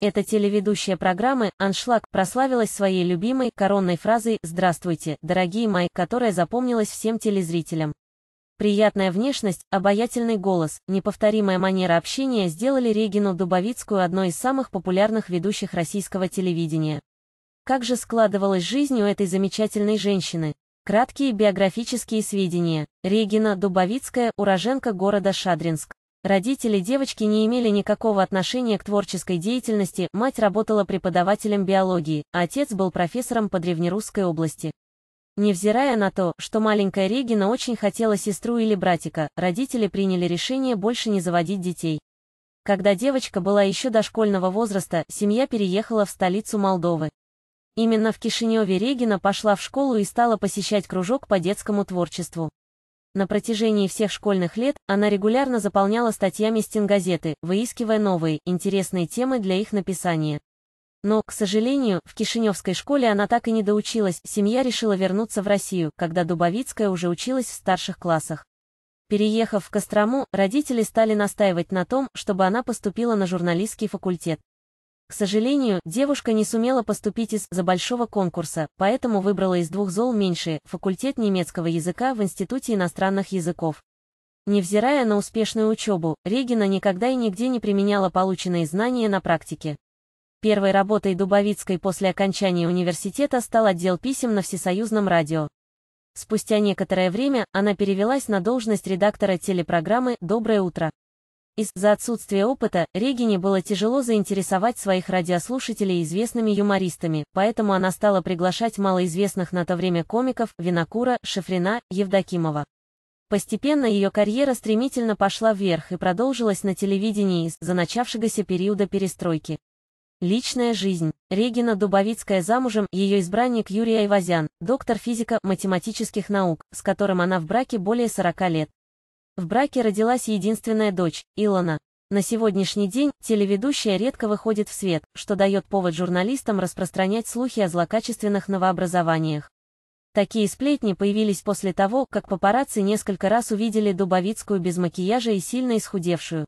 Эта телеведущая программы «Аншлаг» прославилась своей любимой коронной фразой «Здравствуйте, дорогие мои», которая запомнилась всем телезрителям. Приятная внешность, обаятельный голос, неповторимая манера общения сделали Регину Дубовицкую одной из самых популярных ведущих российского телевидения. Как же складывалась жизнь у этой замечательной женщины? Краткие биографические сведения. Регина Дубовицкая, уроженка города Шадринск. Родители девочки не имели никакого отношения к творческой деятельности, мать работала преподавателем биологии, а отец был профессором по древнерусской области. Невзирая на то, что маленькая Регина очень хотела сестру или братика, родители приняли решение больше не заводить детей. Когда девочка была еще дошкольного возраста, семья переехала в столицу Молдовы. Именно в Кишиневе Регина пошла в школу и стала посещать кружок по детскому творчеству. На протяжении всех школьных лет она регулярно заполняла статьями стенгазеты, выискивая новые, интересные темы для их написания. Но, к сожалению, в Кишиневской школе она так и не доучилась, семья решила вернуться в Россию, когда Дубовицкая уже училась в старших классах. Переехав в Кострому, родители стали настаивать на том, чтобы она поступила на журналистский факультет. К сожалению, девушка не сумела поступить из-за большого конкурса, поэтому выбрала из двух зол меньшие – факультет немецкого языка в Институте иностранных языков. Невзирая на успешную учебу, Регина никогда и нигде не применяла полученные знания на практике. Первой работой Дубовицкой после окончания университета стал отдел писем на Всесоюзном радио. Спустя некоторое время она перевелась на должность редактора телепрограммы «Доброе утро». Из-за отсутствия опыта Регине было тяжело заинтересовать своих радиослушателей известными юмористами, поэтому она стала приглашать малоизвестных на то время комиков Винокура, Шифрина, Евдокимова. Постепенно ее карьера стремительно пошла вверх и продолжилась на телевидении из-за начавшегося периода перестройки. Личная жизнь. Регина Дубовицкая замужем, ее избранник Юрий Айвазян, доктор физико-математических наук, с которым она в браке более 40 лет. В браке родилась единственная дочь, Илона. На сегодняшний день телеведущая редко выходит в свет, что дает повод журналистам распространять слухи о злокачественных новообразованиях. Такие сплетни появились после того, как папарацци несколько раз увидели Дубовицкую без макияжа и сильно исхудевшую.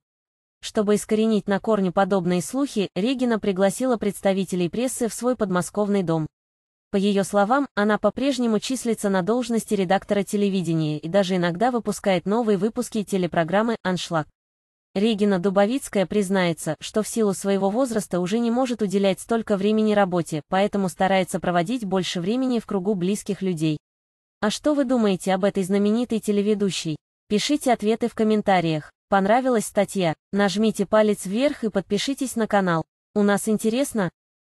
Чтобы искоренить на корню подобные слухи, Регина пригласила представителей прессы в свой подмосковный дом. По ее словам, она по-прежнему числится на должности редактора телевидения и даже иногда выпускает новые выпуски телепрограммы «Аншлаг». Регина Дубовицкая признается, что в силу своего возраста уже не может уделять столько времени работе, поэтому старается проводить больше времени в кругу близких людей. А что вы думаете об этой знаменитой телеведущей? Пишите ответы в комментариях. Понравилась статья? Нажмите палец вверх и подпишитесь на канал. У нас интересно,